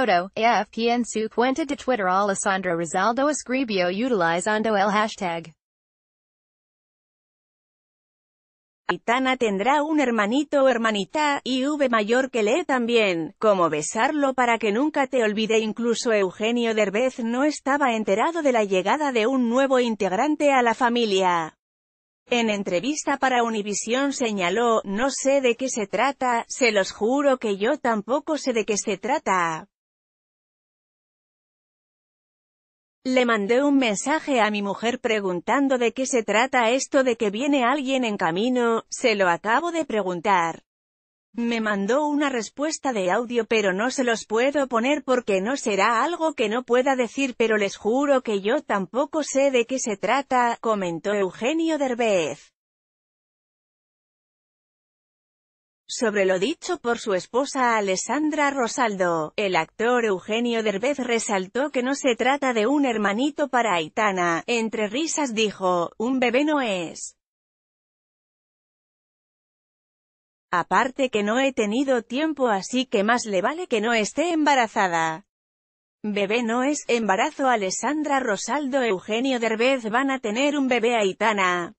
photo, Twitter el hashtag. Aitana tendrá un hermanito o hermanita, y V mayor que lee también, como besarlo para que nunca te olvide incluso Eugenio Derbez no estaba enterado de la llegada de un nuevo integrante a la familia. En entrevista para Univisión señaló, no sé de qué se trata, se los juro que yo tampoco sé de qué se trata. Le mandé un mensaje a mi mujer preguntando de qué se trata esto de que viene alguien en camino, se lo acabo de preguntar. Me mandó una respuesta de audio pero no se los puedo poner porque no será algo que no pueda decir pero les juro que yo tampoco sé de qué se trata, comentó Eugenio Derbez. Sobre lo dicho por su esposa Alessandra Rosaldo, el actor Eugenio Derbez resaltó que no se trata de un hermanito para Aitana, entre risas dijo, un bebé no es. Aparte que no he tenido tiempo así que más le vale que no esté embarazada. Bebé no es, embarazo Alessandra Rosaldo Eugenio Derbez van a tener un bebé Aitana.